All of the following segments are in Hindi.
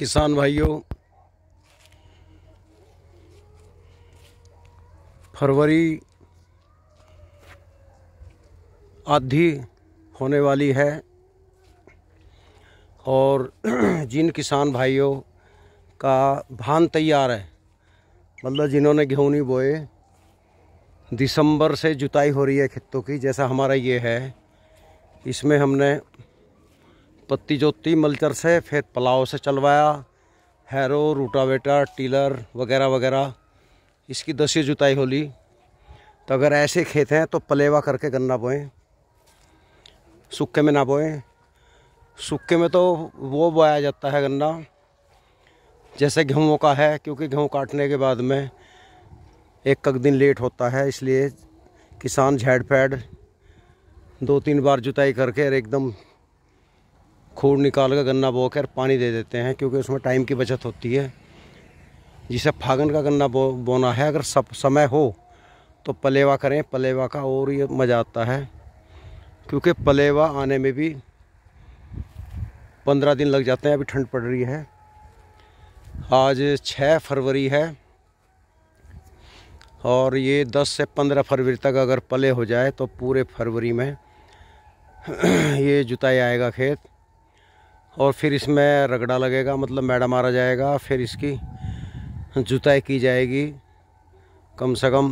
किसान भाइयों फरवरी आधी होने वाली है और जिन किसान भाइयों का भान तैयार है मतलब जिन्होंने गेहूँ नहीं बोए दिसंबर से जुताई हो रही है खेतों की जैसा हमारा ये है इसमें हमने पत्ती जोती मलचर से फिर पलाव से चलवाया हैरो रूटावेटर टीलर वगैरह वगैरह इसकी दसी जुताई होली तो अगर ऐसे खेत हैं तो पलेवा करके गन्ना बोएं सूखे में ना बोएं सूखे में तो वो बोया जाता है गन्ना जैसे गेहूँ का है क्योंकि गेहूँ काटने के बाद में एक कक दिन लेट होता है इसलिए किसान झेड़ फैड दो तीन बार जुताई करके एकदम खूड़ निकाल कर गन्ना बो कर पानी दे देते हैं क्योंकि उसमें टाइम की बचत होती है जिसे फागन का गन्ना बो बोना है अगर सब समय हो तो पलेवा करें पलेवा का और ये मज़ा आता है क्योंकि पलेवा आने में भी पंद्रह दिन लग जाते हैं अभी ठंड पड़ रही है आज छः फरवरी है और ये दस से पंद्रह फरवरी तक अगर पले हो जाए तो पूरे फरवरी में ये जुताई आएगा खेत और फिर इसमें रगड़ा लगेगा मतलब मैडा मारा जाएगा फिर इसकी जुताई की जाएगी कम से कम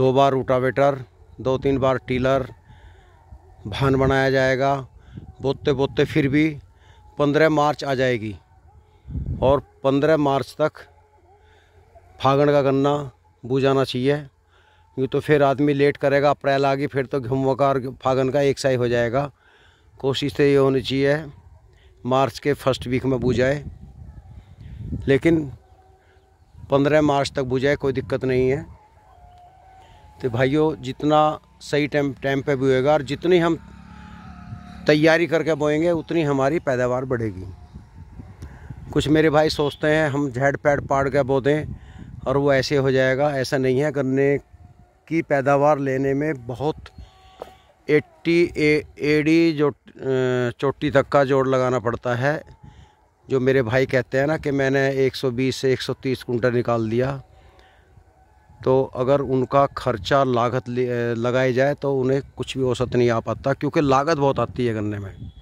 दो बार रूटावेटर दो तीन बार टीलर भान बनाया जाएगा बोते बोते फिर भी पंद्रह मार्च आ जाएगी और पंद्रह मार्च तक फागण का गन्ना बुझाना चाहिए क्योंकि तो फिर आदमी लेट करेगा अप्रैल आगे फिर तो और फागन का एक साई हो जाएगा कोशिश तो ये होनी चाहिए मार्च के फर्स्ट वीक में बुझाए लेकिन पंद्रह मार्च तक बुझाए कोई दिक्कत नहीं है तो भाइयों जितना सही टाइम टाइम पे बुएगा और जितनी हम तैयारी करके बोएंगे उतनी हमारी पैदावार बढ़ेगी कुछ मेरे भाई सोचते हैं हम झेड पैड पाड़ के बो दें और वो ऐसे हो जाएगा ऐसा नहीं है गन्ने की पैदावार लेने में बहुत एट्टी एडी जो चोटी तक का जोड़ लगाना पड़ता है जो मेरे भाई कहते हैं ना कि मैंने 120 से 130 कुंटल निकाल दिया तो अगर उनका खर्चा लागत लगाई जाए तो उन्हें कुछ भी औसत नहीं आ पाता क्योंकि लागत बहुत आती है गन्ने में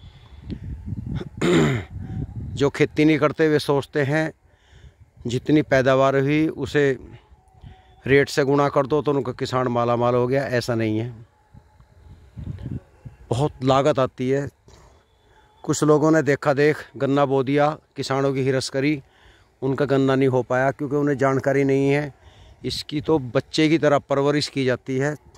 जो खेती नहीं करते वे सोचते हैं जितनी पैदावार हुई उसे रेट से गुणा कर दो तो उनका किसान माला माल हो गया ऐसा नहीं है बहुत लागत आती है कुछ लोगों ने देखा देख गन्ना बो दिया किसानों की हिरस करी उनका गन्ना नहीं हो पाया क्योंकि उन्हें जानकारी नहीं है इसकी तो बच्चे की तरह परवरिश की जाती है